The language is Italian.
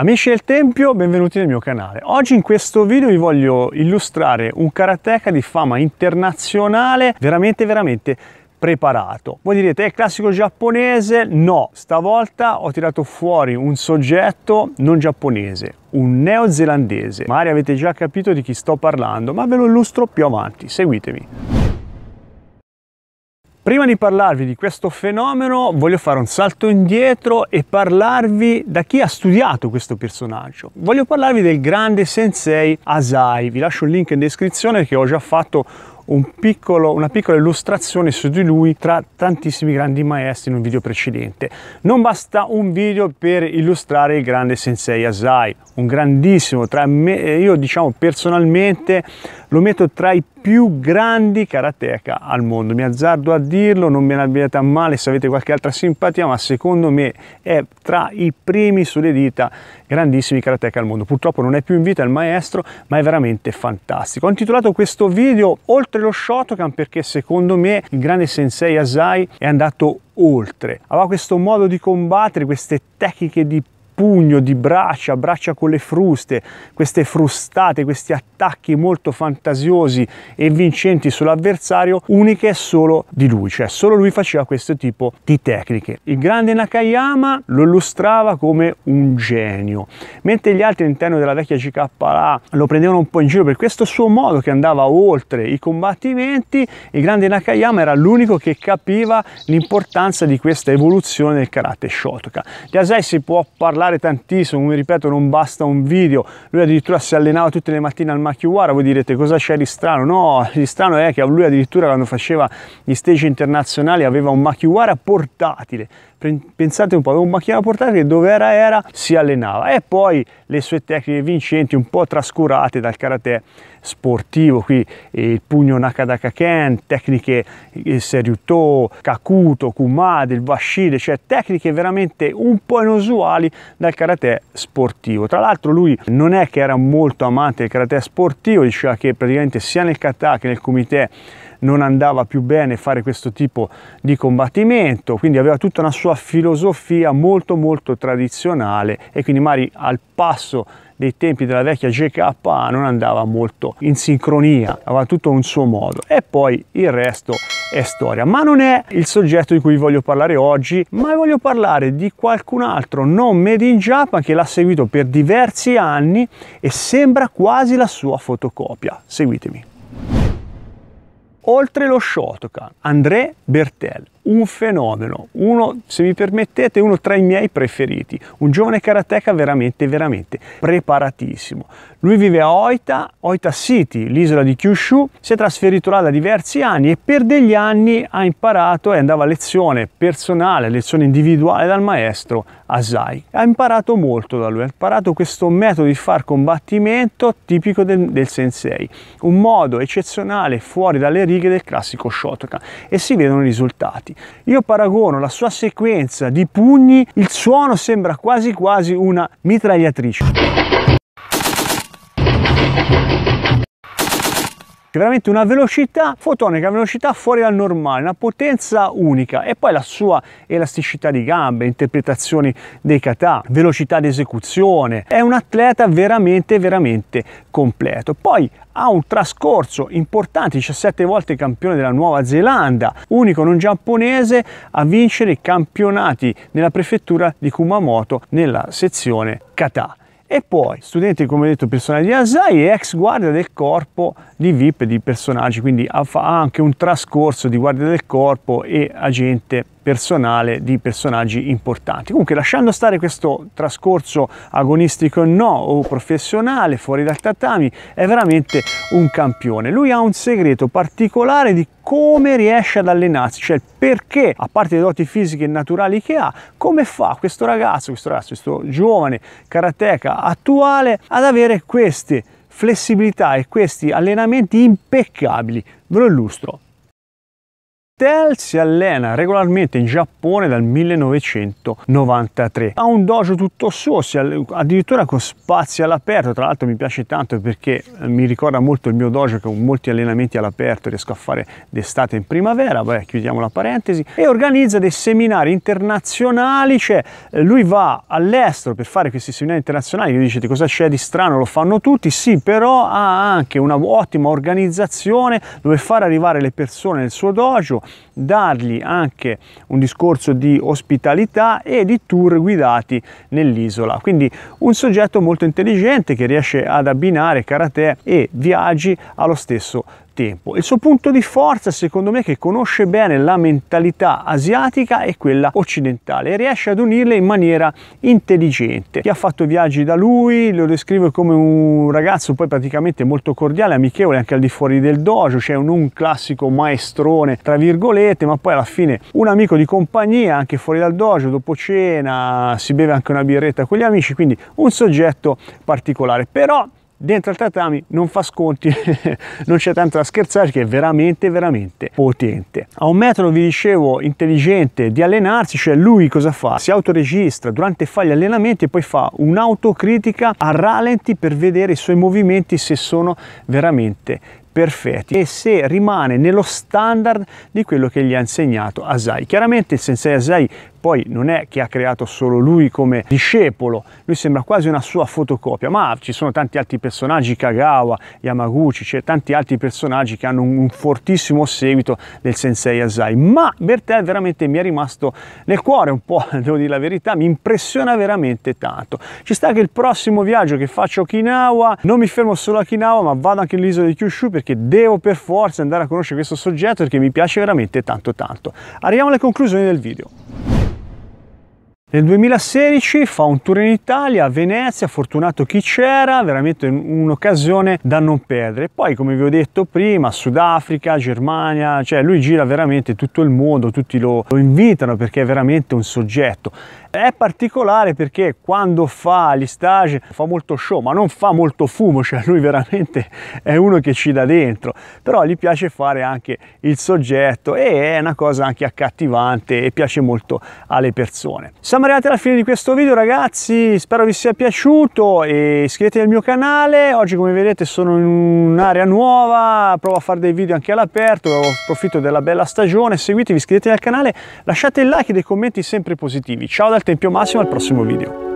Amici del Tempio, benvenuti nel mio canale. Oggi in questo video vi voglio illustrare un karateka di fama internazionale veramente veramente preparato. Voi direte è classico giapponese? No, stavolta ho tirato fuori un soggetto non giapponese, un neozelandese. Magari avete già capito di chi sto parlando, ma ve lo illustro più avanti, seguitemi. Prima di parlarvi di questo fenomeno voglio fare un salto indietro e parlarvi da chi ha studiato questo personaggio. Voglio parlarvi del grande sensei Asai, vi lascio il link in descrizione che ho già fatto un piccolo, una piccola illustrazione su di lui tra tantissimi grandi maestri in un video precedente. Non basta un video per illustrare il grande sensei Asai, un grandissimo, tra me, io diciamo personalmente lo metto tra i più grandi karateka al mondo. Mi azzardo a dirlo, non me ne abbiate a male se avete qualche altra simpatia, ma secondo me è tra i primi sulle dita grandissimi karateka al mondo. Purtroppo non è più in vita il maestro, ma è veramente fantastico. Ho intitolato questo video Oltre lo Shotokan perché secondo me il grande sensei Asai è andato oltre. Aveva questo modo di combattere, queste tecniche di pugno, di braccia, braccia con le fruste, queste frustate, questi attacchi molto fantasiosi e vincenti sull'avversario, uniche solo di lui, cioè solo lui faceva questo tipo di tecniche. Il grande Nakayama lo illustrava come un genio, mentre gli altri all'interno della vecchia GKA lo prendevano un po' in giro per questo suo modo che andava oltre i combattimenti, il grande Nakayama era l'unico che capiva l'importanza di questa evoluzione del karate Shotoka. Di Asai si può parlare fare tantissimo, come ripeto non basta un video, lui addirittura si allenava tutte le mattine al Machiwara, voi direte cosa c'è di strano? No, di strano è che lui addirittura quando faceva gli stage internazionali aveva un Machiwara portatile, pensate un po', aveva un macchina portatile che dove era era si allenava e poi le sue tecniche vincenti un po' trascurate dal karate sportivo, qui eh, il pugno Nakadaka Ken, tecniche eh, Seryuto, Kakuto, Kumade, il Bashide, cioè tecniche veramente un po' inusuali dal karate sportivo. Tra l'altro lui non è che era molto amante del karate sportivo, diceva che praticamente sia nel kata che nel comité non andava più bene fare questo tipo di combattimento, quindi aveva tutta una sua filosofia molto molto tradizionale e quindi magari al passo dei tempi della vecchia GKA non andava molto in sincronia, aveva tutto un suo modo e poi il resto è storia, ma non è il soggetto di cui voglio parlare oggi, ma voglio parlare di qualcun altro non made in Japan che l'ha seguito per diversi anni e sembra quasi la sua fotocopia. Seguitemi oltre lo Shotokan, André Bertel un fenomeno, uno, se mi permettete, uno tra i miei preferiti, un giovane karateka veramente, veramente preparatissimo. Lui vive a Oita, Oita City, l'isola di Kyushu, si è trasferito là da diversi anni e per degli anni ha imparato e andava a lezione personale, a lezione individuale dal maestro Asai. Ha imparato molto da lui, ha imparato questo metodo di far combattimento tipico del, del sensei, un modo eccezionale fuori dalle righe del classico Shotokan e si vedono i risultati. Io paragono la sua sequenza di pugni, il suono sembra quasi quasi una mitragliatrice veramente una velocità fotonica, una velocità fuori dal normale, una potenza unica e poi la sua elasticità di gambe, interpretazioni dei kata, velocità di esecuzione, è un atleta veramente veramente completo. Poi ha un trascorso importante, 17 volte campione della Nuova Zelanda, unico non giapponese a vincere i campionati nella prefettura di Kumamoto nella sezione kata e poi studente come detto personale di ASAI e ex guardia del corpo di VIP di personaggi, quindi ha anche un trascorso di guardia del corpo e agente personale di personaggi importanti. Comunque lasciando stare questo trascorso agonistico no o professionale fuori dal tatami, è veramente un campione. Lui ha un segreto particolare di come riesce ad allenarsi, cioè perché, a parte le doti fisiche e naturali che ha, come fa questo ragazzo, questo ragazzo, questo giovane karateka attuale ad avere queste flessibilità e questi allenamenti impeccabili. Ve lo illustro. Tel si allena regolarmente in Giappone dal 1993. Ha un dojo tutto suo, addirittura con spazi all'aperto. Tra l'altro mi piace tanto perché eh, mi ricorda molto il mio dojo che ho molti allenamenti all'aperto, riesco a fare d'estate in primavera. Vabbè, chiudiamo la parentesi. E organizza dei seminari internazionali, cioè eh, lui va all'estero per fare questi seminari internazionali. Che dicete cosa c'è di strano? Lo fanno tutti, sì, però ha anche un'ottima organizzazione dove far arrivare le persone nel suo dojo dargli anche un discorso di ospitalità e di tour guidati nell'isola. Quindi un soggetto molto intelligente che riesce ad abbinare karate e viaggi allo stesso tempo. Il suo punto di forza secondo me è che conosce bene la mentalità asiatica e quella occidentale e riesce ad unirle in maniera intelligente. Chi ha fatto viaggi da lui lo descrive come un ragazzo poi praticamente molto cordiale, amichevole anche al di fuori del dojo, cioè un, un classico maestrone tra virgolette, ma poi alla fine un amico di compagnia anche fuori dal dojo, dopo cena si beve anche una birretta con gli amici, quindi un soggetto particolare. Però dentro al tatami non fa sconti non c'è tanto da scherzare che è veramente veramente potente ha un metodo vi dicevo intelligente di allenarsi cioè lui cosa fa si autoregistra durante fa gli allenamenti e poi fa un'autocritica a ralenti per vedere i suoi movimenti se sono veramente perfetti e se rimane nello standard di quello che gli ha insegnato Asai. Chiaramente il sensei Asai poi non è che ha creato solo lui come discepolo, lui sembra quasi una sua fotocopia, ma ci sono tanti altri personaggi, Kagawa, Yamaguchi, cioè tanti altri personaggi che hanno un fortissimo seguito del sensei Asai, ma Bertel veramente mi è rimasto nel cuore un po', devo dire la verità, mi impressiona veramente tanto. Ci sta che il prossimo viaggio che faccio a Okinawa, non mi fermo solo a Okinawa, ma vado anche all'isola di Kyushu perché perché devo per forza andare a conoscere questo soggetto perché mi piace veramente tanto tanto. Arriviamo alle conclusioni del video. Nel 2016 fa un tour in Italia, a Venezia, fortunato chi c'era, veramente un'occasione da non perdere. Poi, come vi ho detto prima, Sudafrica, Germania, cioè lui gira veramente tutto il mondo, tutti lo, lo invitano perché è veramente un soggetto. È particolare perché quando fa gli stage fa molto show, ma non fa molto fumo, cioè lui veramente è uno che ci dà dentro, però gli piace fare anche il soggetto e è una cosa anche accattivante e piace molto alle persone siamo arrivati alla fine di questo video ragazzi, spero vi sia piaciuto e iscrivetevi al mio canale, oggi come vedete sono in un'area nuova, provo a fare dei video anche all'aperto, approfitto della bella stagione, seguitevi, iscrivetevi al canale, lasciate il like e dei commenti sempre positivi. Ciao dal Tempio Massimo, al prossimo video.